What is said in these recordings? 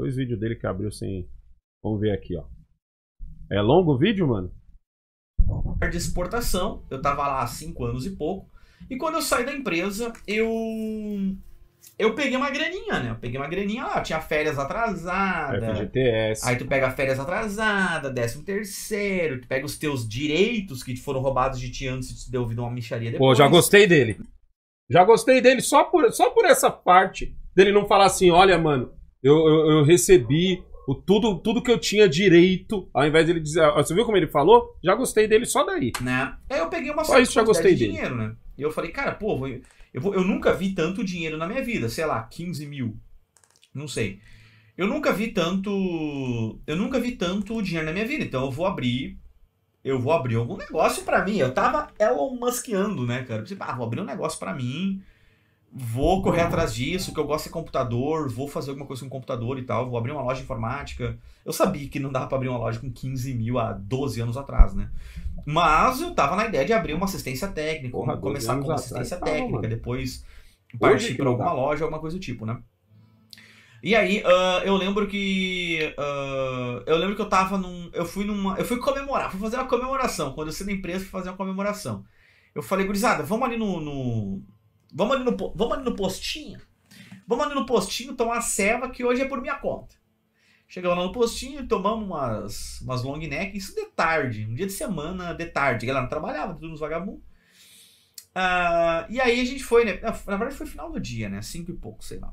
Dois vídeos dele que abriu sem. Vamos ver aqui, ó. É longo o vídeo, mano? De exportação, eu tava lá há cinco anos e pouco. E quando eu saí da empresa, eu. Eu peguei uma graninha, né? Eu peguei uma graninha lá, tinha férias atrasada. FGTS. Aí tu pega férias atrasada, décimo terceiro, tu pega os teus direitos que foram roubados de ti antes de te deu uma micharia depois. Pô, já gostei dele. Já gostei dele só por, só por essa parte dele não falar assim, olha, mano, eu, eu, eu recebi o tudo, tudo que eu tinha direito, ao invés dele dizer. Ah, você viu como ele falou? Já gostei dele só daí. Né? Aí é, eu peguei uma Só isso já gostei de dele. dinheiro, né? E eu falei, cara, pô, vou- eu, vou- eu nunca vi tanto dinheiro na minha vida, sei lá, 15 mil. Não sei. Eu nunca vi tanto. Eu nunca vi tanto dinheiro na minha vida. Então eu vou abrir. Eu vou abrir algum negócio pra mim. Eu tava Elon Muskando, né, cara? Eu tipo, pensei, ah, vou abrir um negócio pra mim vou correr atrás disso, que eu gosto de computador, vou fazer alguma coisa com computador e tal, vou abrir uma loja de informática. Eu sabia que não dava para abrir uma loja com 15 mil há 12 anos atrás, né? Mas eu tava na ideia de abrir uma assistência técnica, Porra, começar com uma assistência atrás, técnica, depois partir para alguma loja, alguma coisa do tipo, né? E aí, uh, eu lembro que. Uh, eu lembro que eu tava num. Eu fui numa. Eu fui comemorar, fui fazer uma comemoração. Quando eu saí da empresa, fui fazer uma comemoração. Eu falei, gurizada, vamos ali no, no Vamos ali no, vamos ali no postinho? Vamos ali no postinho tomar ceva que hoje é por minha conta. Chegamos lá no postinho, tomamos umas, umas long neck, isso de tarde, um dia de semana de tarde. Galera não trabalhava, tudo nos vagabundos. Ah, e aí a gente foi, né? Na verdade foi final do dia, né? Cinco e pouco, sei lá.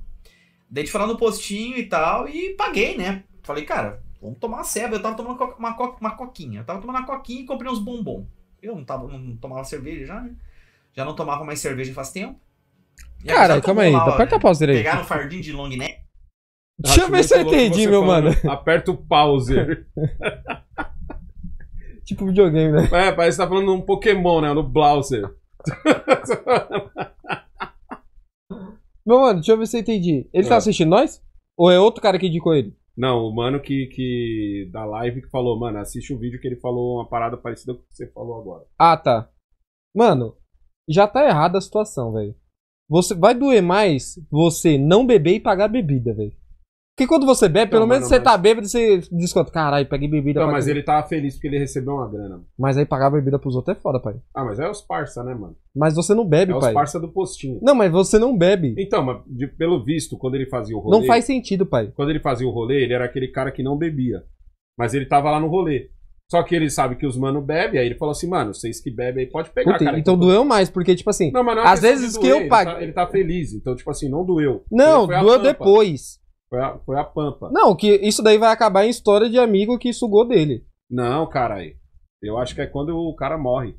Daí a gente foi lá no postinho e tal, e paguei, né? Falei, cara, vamos tomar uma ceva. Eu tava tomando uma, co uma coquinha. Eu tava tomando uma coquinha e comprei uns bombom. Eu não, tava, não tomava cerveja já, né? Já não tomava mais cerveja faz tempo. E Cara, calma aí, aula, aperta né? a pause direito. Pegaram um fardinho de long neck. Deixa eu ver se eu entendi, meu mano. Aperta o pause. tipo videogame, né? É, parece que tá falando um Pokémon, né? No Blauser. meu mano, deixa eu ver se eu entendi. Ele tá é. tá assistindo nós? Ou é outro cara que indicou ele? Não, o mano que, que da live que falou, mano, assiste o vídeo que ele falou uma parada parecida com o que você falou agora. Ah, tá. Mano, já tá errada a situação, velho. Você vai doer mais você não beber e pagar bebida, velho. Porque quando você bebe, pelo menos você tá mas... tá bêbado e você diz quanto. Caralho, peguei bebida. Não, mas ele tava feliz porque ele recebeu uma grana. Mas aí pagar bebida pros outros é foda, pai. Ah, mas é os parça, né, mano? Mas você não bebe, pai. É os parça do postinho. Não, mas você não bebe. Então, mas de, pelo visto, quando ele fazia o rolê. Não faz sentido, pai. Quando ele fazia o rolê, ele era aquele cara que não bebia. Mas ele tava lá no rolê. Só que ele sabe que os mano bebe, aí ele falou assim, mano, vocês que bebem aí pode pegar, Puta, cara. Então doeu mais, porque, tipo assim, não, mas não é às vezes que eu pago. Ele, tá, ele tá feliz, então, tipo assim, não doeu. Não, doeu depois. Foi a, foi a pampa. Não, que isso daí vai acabar em história de amigo que sugou dele. Não, cara, eu acho que é quando o cara morre.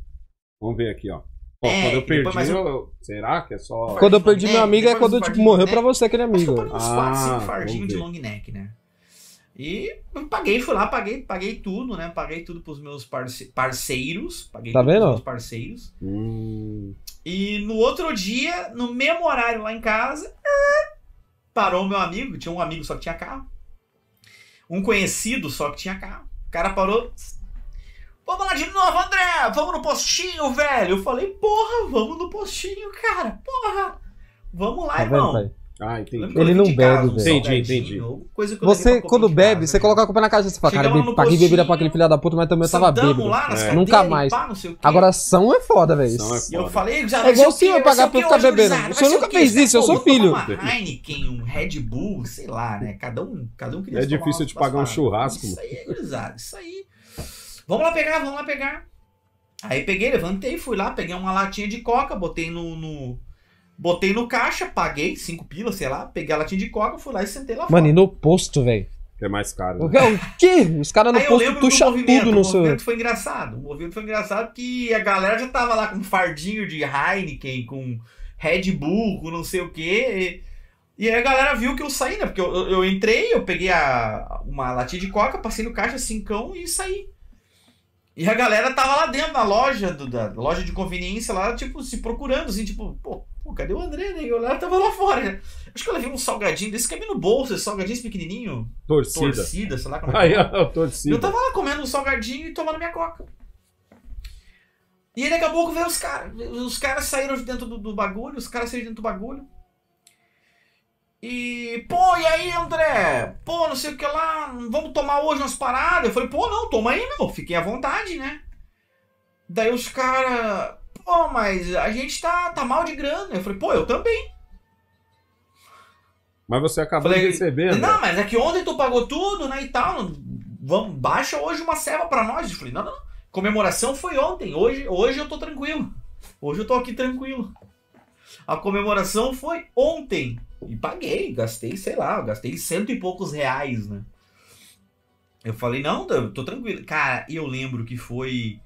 Vamos ver aqui, ó. Pô, é, quando eu perdi, Eu... será que é só. Quando eu perdi é, meu amigo é quando tipo, morreu pra você aquele é amigo. ah, fardinho de long neck, né? E paguei, fui lá, paguei, paguei tudo, né? Paguei tudo pros meus parce parceiros. Paguei tá vendo? pros meus parceiros. Hum. E no outro dia, no mesmo horário lá em casa, é, parou meu amigo, tinha um amigo só que tinha carro. Um conhecido só que tinha carro. O cara parou. Vamos lá de novo, André! Vamos no postinho, velho! Eu falei, porra, vamos no postinho, cara! Porra! Vamos lá, tá irmão! Vendo, ah, entendi. Ele não bebe, velho. Entendi, entendi. Você, quando bebe, você né? coloca a culpa na caixa e você fala, cara, paguei bebida pra aquele filho da puta, mas também eu tava bêbado. É. Nunca mais. Agora, são é foda, velho. É eu falei, É igual o senhor pagar pra ficar bebendo. O senhor nunca fez isso, eu sou filho. Heineken, um Red Bull, sei lá, né? Cada um, cada um queria É difícil de pagar um churrasco. Isso aí é isso aí. Vamos lá pegar, vamos lá pegar. Aí peguei, levantei, fui lá, peguei uma latinha de coca, botei no, Botei no caixa, paguei 5 pilas, sei lá, peguei a latinha de coca, fui lá e sentei lá Mano, fora. Mano, e no posto, velho. É mais caro. Né? O quê? Os caras no Aí posto tucham tudo no seu. O movimento foi engraçado. O movimento foi engraçado que a galera já tava lá com fardinho de Heineken, com Red Bull, com não sei o quê. E, e aí a galera viu que eu saí, né? Porque eu, eu, eu entrei, eu peguei a, uma latinha de coca, passei no caixa, cincão e saí. E a galera tava lá dentro, na loja, do, da loja de conveniência lá, tipo, se procurando, assim, tipo, pô, Pô, cadê o André, né? E eu lá, tava lá fora. Né? Acho que ela viu um salgadinho desse caminho no bolso, esse salgadinho pequenininho. Torcida. Torcida, sei lá como é que é. torcida. Eu tava lá comendo um salgadinho e tomando minha coca. E aí daqui a pouco veio os caras. Os caras saíram de dentro do, do bagulho, os caras saíram de dentro do bagulho. E, pô, e aí, André? Pô, não sei o que lá, vamos tomar hoje umas paradas? Eu falei, pô, não, toma aí, meu, fiquei à vontade, né? Daí os caras. Pô, mas a gente tá, tá mal de grana. Eu falei, pô, eu também. Mas você acabou falei, de receber. Não, né? mas é que ontem tu pagou tudo, né? E tal. Vamos, baixa hoje uma serva pra nós. Eu falei, não, não, não. Comemoração foi ontem. Hoje, hoje eu tô tranquilo. Hoje eu tô aqui tranquilo. A comemoração foi ontem. E paguei, gastei, sei lá, gastei cento e poucos reais, né? Eu falei, não, tô tranquilo. Cara, eu lembro que foi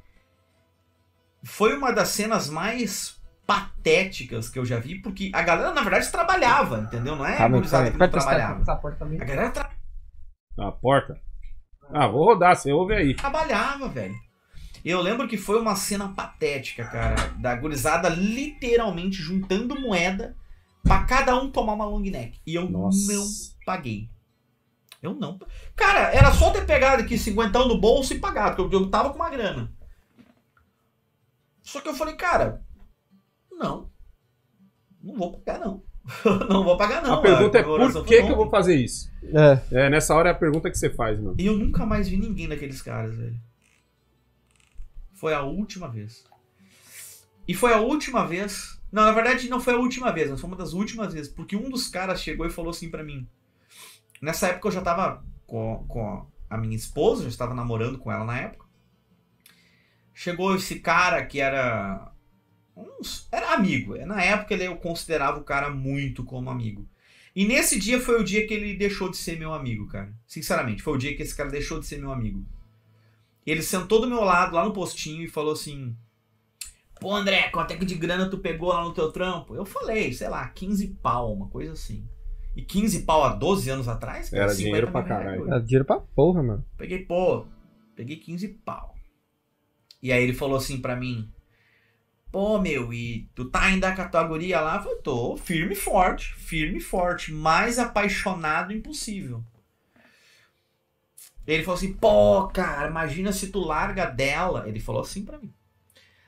foi uma das cenas mais patéticas que eu já vi, porque a galera, na verdade, trabalhava, entendeu? Não é tá, gurizada que não trabalhava. A galera tra... A porta? Ah, vou rodar, você ouve aí. Trabalhava, velho. Eu lembro que foi uma cena patética, cara, da gurizada literalmente juntando moeda para cada um tomar uma long neck. E eu Nossa. não paguei. Eu não. Cara, era só ter pegado aqui 50 no bolso e pagado, porque eu tava com uma grana. Só que eu falei, cara, não. Não vou pagar, não. não vou pagar, não. A pergunta é por que, que eu vou fazer isso? É. é. Nessa hora é a pergunta que você faz, mano. E eu nunca mais vi ninguém daqueles caras, velho. Foi a última vez. E foi a última vez. Não, na verdade, não foi a última vez, mas foi uma das últimas vezes. Porque um dos caras chegou e falou assim para mim. Nessa época eu já tava com, com a minha esposa, já estava namorando com ela na época. Chegou esse cara que era. Era amigo. Na época eu considerava o cara muito como amigo. E nesse dia foi o dia que ele deixou de ser meu amigo, cara. Sinceramente, foi o dia que esse cara deixou de ser meu amigo. Ele sentou do meu lado lá no postinho e falou assim: Pô, André, quanto é que de grana tu pegou lá no teu trampo? Eu falei, sei lá, 15 pau, uma coisa assim. E 15 pau há 12 anos atrás? Cara, Era dinheiro pra caralho. Era dinheiro pra porra, mano. Peguei, pô, peguei 15 pau. E aí ele falou assim para mim: Pô, meu, e tu tá ainda na categoria lá? Eu falei, tô firme e forte, firme e forte, mais apaixonado impossível. Ele falou assim: pô, cara, imagina se tu larga dela. Ele falou assim para mim.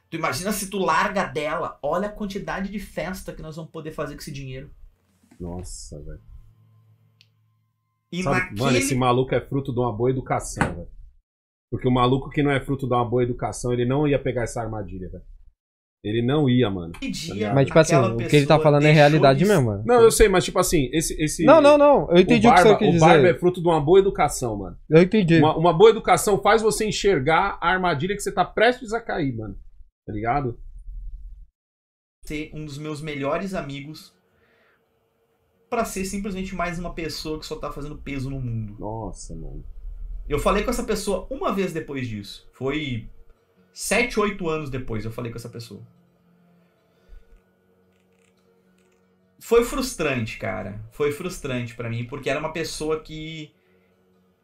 Tu imagina se tu larga dela, olha a quantidade de festa que nós vamos poder fazer com esse dinheiro. Nossa, velho. naquele... Mano, esse maluco é fruto de uma boa educação, velho. Porque o maluco que não é fruto de uma boa educação, ele não ia pegar essa armadilha, velho. Ele não ia, mano. Tá mas, tipo assim, o que ele tá falando é realidade isso. mesmo, mano. Não, eu sei, mas, tipo assim, esse. esse não, não, não. Eu entendi o, barba, o que você quer dizer. O barba é fruto de uma boa educação, mano. Eu entendi. Uma, uma, boa educação faz você enxergar a armadilha que você tá prestes a cair, mano. Tá ligado? Ser um dos meus melhores amigos para ser simplesmente mais uma pessoa que só tá fazendo peso no mundo. Nossa, mano. Eu falei com essa pessoa uma vez depois disso. Foi sete, oito anos depois eu falei com essa pessoa. Foi frustrante, cara. Foi frustrante para mim, porque era uma pessoa que.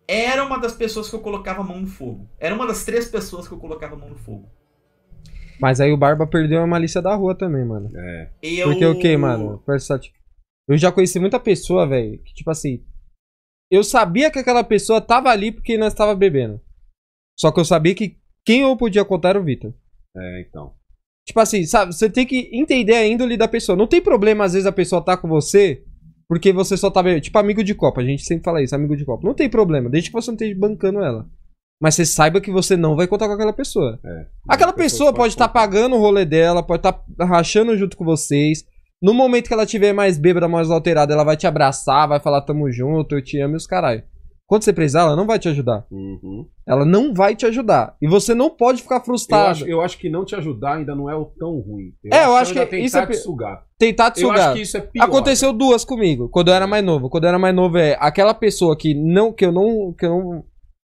Era uma das pessoas que eu colocava a mão no fogo. Era uma das três pessoas que eu colocava a mão no fogo. Mas aí o Barba perdeu a malícia da rua também, mano. É. Eu... Porque o okay, que, mano? Eu já conheci muita pessoa, velho, que tipo assim, eu sabia que aquela pessoa tava ali porque nós tava bebendo. Só que eu sabia que quem eu podia contar era o Vitor. É, então. Tipo assim, sabe, você tem que entender a índole da pessoa. Não tem problema, às vezes, a pessoa tá com você porque você só tá bebendo. Tipo, amigo de copa, a gente sempre fala isso, amigo de copa. Não tem problema, desde que você não esteja bancando ela. Mas você saiba que você não vai contar com aquela pessoa. É, aquela pessoa, pessoa pode estar tá pagando o rolê dela, pode estar tá rachando junto com vocês, no momento que ela tiver mais bêbada, mais alterada, ela vai te abraçar, vai falar tamo junto, eu te amo e os caralho. Quando você precisar, ela não vai te ajudar. Uhum. Ela não vai te ajudar. E você não pode ficar frustrado. Eu acho, eu acho que não te ajudar ainda não é o tão ruim. Eu é, eu acho, que, isso é. Tentar te sugar. Tentar te sugar. Eu acho que isso é pior. Aconteceu né? duas comigo, quando eu era é. mais novo. Quando eu era mais novo, é aquela pessoa que não. que eu não. que eu não.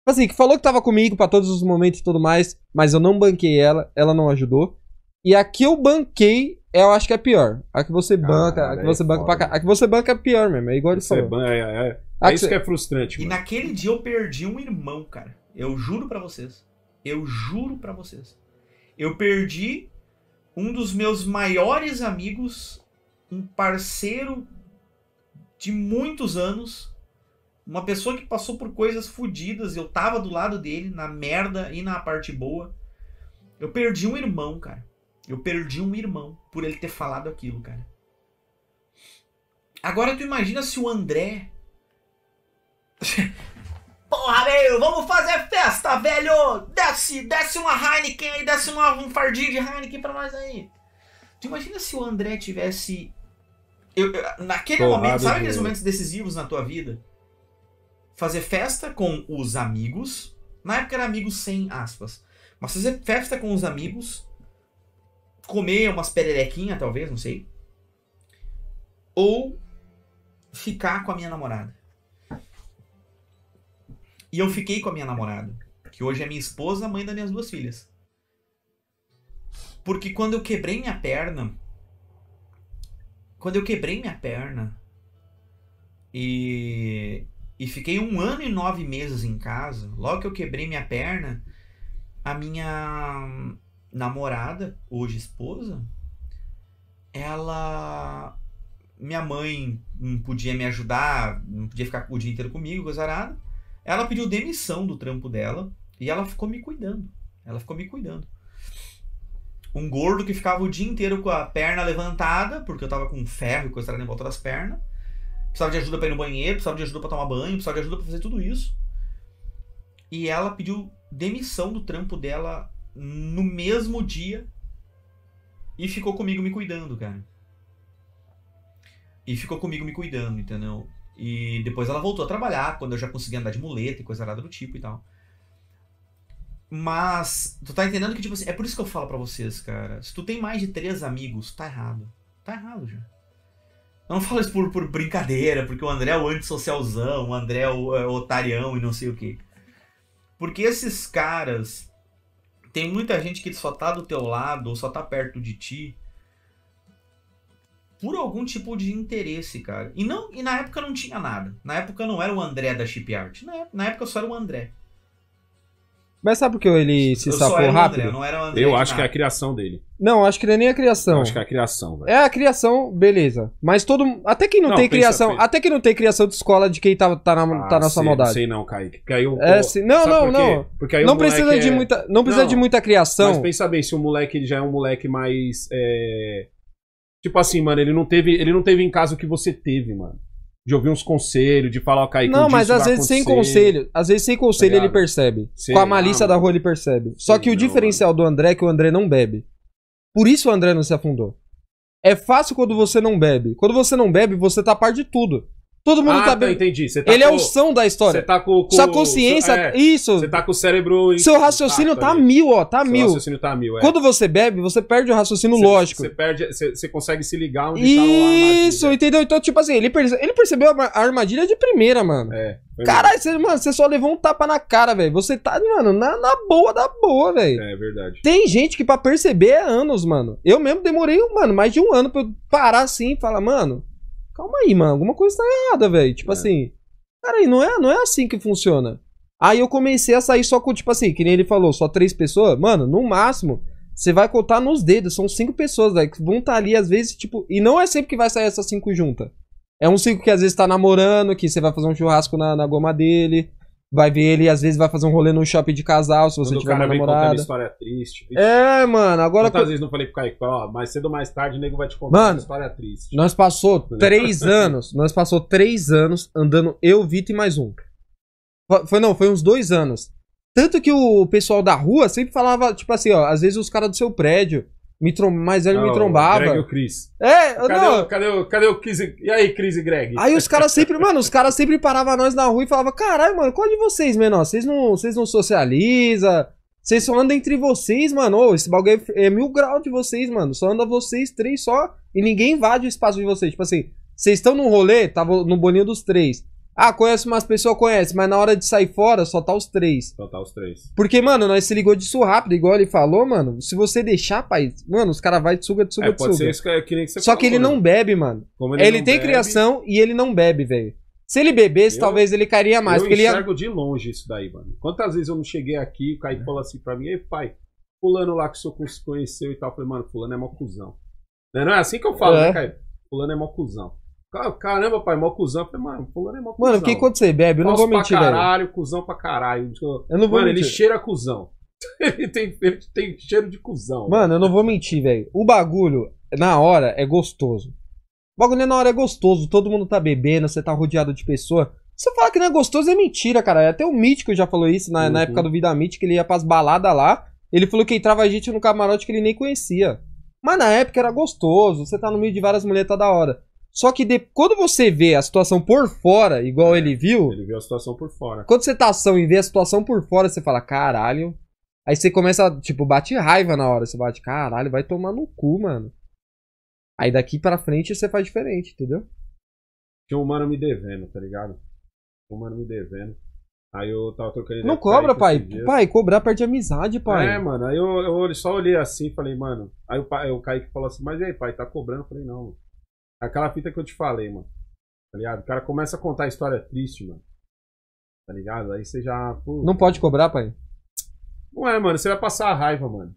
Assim, que falou que tava comigo para todos os momentos e tudo mais, mas eu não banquei ela, ela não ajudou. E aqui eu banquei eu acho que é pior. A que você banca, a que é você é banca foda. pra cá. A que você banca é pior mesmo, é igual de falou. Ban... É, é, é. é isso que é frustrante, mano. E naquele dia eu perdi um irmão, cara. Eu juro para vocês. Eu juro para vocês. Eu perdi um dos meus maiores amigos, um parceiro de muitos anos, uma pessoa que passou por coisas fodidas, eu tava do lado dele, na merda e na parte boa. Eu perdi um irmão, cara. Eu perdi um irmão por ele ter falado aquilo, cara. Agora tu imagina se o André. Porra, velho, vamos fazer festa, velho! Desce, desce uma Heineken aí, desce uma, um fardinho de Heineken pra nós aí. Tu imagina se o André tivesse. Eu, eu naquele Porrado momento, sabe aqueles momentos decisivos na tua vida? Fazer festa com os amigos. Na época era amigos sem aspas. Mas fazer festa com os amigos comer umas pererequinhas, talvez, não sei. Ou ficar com a minha namorada. E eu fiquei com a minha namorada, que hoje é minha esposa, mãe das minhas duas filhas. Porque quando eu quebrei minha perna, quando eu quebrei minha perna e, e fiquei um ano e nove meses em casa, logo que eu quebrei minha perna, a minha namorada, hoje esposa, ela. Minha mãe não podia me ajudar, não podia ficar o dia inteiro comigo, arada. Ela pediu demissão do trampo dela e ela ficou me cuidando. Ela ficou me cuidando. Um gordo que ficava o dia inteiro com a perna levantada, porque eu tava com ferro e coisa em volta das pernas. Precisava de ajuda para ir no banheiro, precisava de ajuda para tomar banho, precisava de ajuda para fazer tudo isso. E ela pediu demissão do trampo dela no mesmo dia e ficou comigo me cuidando, cara. E ficou comigo me cuidando, entendeu? E depois ela voltou a trabalhar, quando eu já consegui andar de muleta e coisa nada do tipo e tal. Mas, tu tá entendendo que, tipo assim, é por isso que eu falo para vocês, cara. Se tu tem mais de três amigos, tá errado. Tá errado já. Eu não falo isso por, por brincadeira, porque o André é o antissocialzão, o André é o, é o otarião e não sei o quê. Porque esses caras, tem muita gente que só tá do teu lado ou só tá perto de ti por algum tipo de interesse, cara. E não, e na época não tinha nada. Na época não era o André da Shipyard. Na, na época só era o André. Mas sabe por que ele se eu sapou rápido? André, eu, André, eu acho que é a criação dele. Não, acho que não é nem a criação. Eu acho que é a criação, velho. É a criação, beleza. Mas todo. Até que não, não tem pensa, criação. Pensa. Até que não tem criação de escola de quem tá, tá, na, ah, tá na ah, sua sei, Sei não, Kaique. Caiu um. É, se... Não, não, por não. Porque aí não precisa, de, é... muita, não precisa não, de muita criação. Mas pensa bem, se o moleque já é um moleque mais. É... Tipo assim, mano, ele não teve. Ele não teve em casa o que você teve, mano de ouvir uns conselhos, de falar, ó, okay, Não, mas às vezes sem conselho, às vezes sem conselho tá ele percebe. Com a malícia ah, não, da rua ele percebe. Só que o não, diferencial mano. do André é que o André não bebe. Por isso o André não se afundou. É fácil quando você não bebe. Quando você não bebe, você tá par de tudo. Todo mundo ah, tá, tá bem. Eu entendi. tá ele é com... é o são da história. Você tá com. com... Sua consciência. É, isso. Você tá com o cérebro. Seu raciocínio tá, tá, tá mil, ó. Tá Seu mil. Seu raciocínio tá mil, é. Quando você bebe, você perde o raciocínio lógico. Você perde. Você consegue se ligar onde isso, tá Isso, entendeu? Então, tipo assim, ele, perce... ele percebeu a armadilha de primeira, mano. É. Caralho, você, mano, você só levou um tapa na cara, velho. Você tá, mano, na, na boa da boa, velho. É, é verdade. Tem gente que pra perceber é anos, mano. Eu mesmo demorei, mano, mais de um ano pra eu parar assim e falar, mano calma aí, mano, alguma coisa tá errada, velho. Tipo é. assim, aí não é, não é assim que funciona. Aí eu comecei a sair só com, tipo assim, que nem ele falou, só três pessoas. Mano, no máximo, você vai contar nos dedos, são cinco pessoas, velho, que vão estar tá ali às vezes, tipo. E não é sempre que vai sair essas cinco juntas. É um cinco que às vezes tá namorando, que você vai fazer um churrasco na, na goma dele. Vai ver ele, às vezes, vai fazer um rolê no shopping de casal, se você Quando tiver uma namorada. história triste. É, mano, agora. Quantas vezes não falei pro Kaique, ó, mais cedo ou mais tarde o nego vai te contar Mano, uma história triste. Nós passou três anos, nós passou três anos andando eu, Vitor e mais um. Foi não, foi uns dois anos. Tanto que o pessoal da rua sempre falava, tipo assim, ó, às vezes os caras do seu prédio me trom... Mais velho não, me ah, trombava. Greg e o É, cadê não. O, cadê, o, cadê o Chris E... e aí, Chris e Greg? Aí os caras sempre, mano, os caras sempre paravam nós na rua e falavam: caralho, mano, qual de vocês, menor? Vocês não, vocês não socializa? Vocês só andam entre vocês, mano. Ô, esse bagulho é, é mil grau de vocês, mano. Só anda vocês três só e ninguém invade o espaço de vocês. Tipo assim, vocês estão num rolê, tava no boninho dos três. Ah, conhece umas pessoas, conhece, mas na hora de sair fora só tá os três. Só tá os três. Porque, mano, nós se ligou disso rápido, igual ele falou, mano. Se você deixar, pai, mano, os caras vai de suga, de suga, é, de pode Ser isso que, é que nem que você só falou, que ele né? não bebe, mano. Como ele, ele tem bebe... criação e ele não bebe, velho. Se ele bebesse, eu, talvez ele cairia mais. Eu enxergo ele ia... de longe isso daí, mano. Quantas vezes eu não cheguei aqui, o Caio é. falou assim pra mim, ei, pai, fulano lá que o senhor conheceu e tal. Eu falei, mano, fulano é mó cuzão. Não é, não é assim que eu falo, é. né, Caio? Fulano é mó cuzão. Caramba, pai, mó cuzão. falei, mano, fulano é mó cuzão. Mano, que quando você bebe, eu não vou mentir, pra caralho, cuzão pra caralho. Eu não vou mano, mentir. ele cheira cuzão. ele, tem, ele tem cheiro de cuzão. Mano, eu não vou mentir, velho. O bagulho, na hora, é gostoso. O bagulho é na hora é gostoso. Todo mundo tá bebendo, você tá rodeado de pessoa. Você fala que não é gostoso, é mentira, cara. Até o Mítico já falou isso na, uhum. na época do Vida Mítica, ele ia pras baladas lá. Ele falou que entrava gente no camarote que ele nem conhecia. Mas na época era gostoso, você tá no meio de várias mulheres, tá da hora. Só que de, quando você vê a situação por fora, igual é, ele viu. Ele viu a situação por fora. Quando você tá ação e vê a situação por fora, você fala, caralho. Aí você começa, tipo, bate raiva na hora. Você bate, caralho, vai tomar no cu, mano. Aí daqui pra frente você faz diferente, entendeu? Tinha um mano me devendo, tá ligado? Um mano me devendo. Aí eu tava trocando Não cobra, pai. Pai, cobrar perde amizade, pai. É, mano. Aí eu, eu só olhei assim e falei, mano. Aí o, pai, o Kaique falou assim, mas e aí, pai, tá cobrando? Eu falei, não, mano. Aquela fita que eu te falei, mano. Tá ligado? O cara começa a contar a história triste, mano. Tá ligado? Aí você já. Pô, não pode cobrar, pai. Não é, mano. Você vai passar a raiva, mano.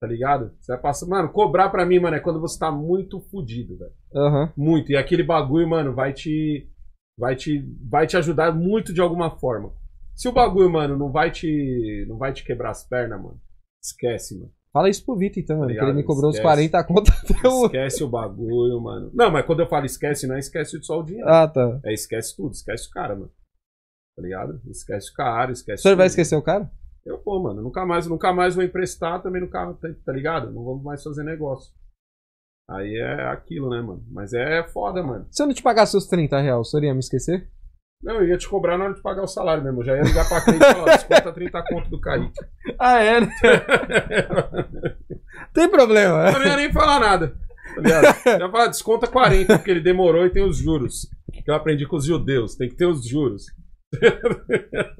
Tá ligado? Você vai passar. Mano, cobrar pra mim, mano, é quando você tá muito fudido, velho. Uhum. Muito. E aquele bagulho, mano, vai te. Vai te. Vai te ajudar muito de alguma forma. Se o bagulho, mano, não vai te. Não vai te quebrar as pernas, mano. Esquece, mano. Fala isso pro Vitor, então, mano. Que ele me cobrou esquece. uns 40 contas até o. Esquece o bagulho, mano. Não, mas quando eu falo esquece, não é esquece só o dinheiro. Ah, tá. É esquece tudo, esquece o cara, mano. Tá ligado? Esquece o cara, esquece. O senhor vai esquecer o cara? Eu vou, mano. Nunca mais, nunca mais vou emprestar também no carro, tá, tá ligado? Não vamos mais fazer negócio. Aí é aquilo, né, mano? Mas é foda, mano. Se eu não te pagasse os 30 reais, o senhor ia me esquecer? Não, eu ia te cobrar na hora de pagar o salário mesmo. Eu já ia ligar pra cliente e falar, desconta 30 conto do Kaique. Ah, é? Né? tem problema. Né? Eu não ia nem falar nada. Já falar, desconta 40, porque ele demorou e tem os juros. Que eu aprendi com os judeus, tem que ter os juros.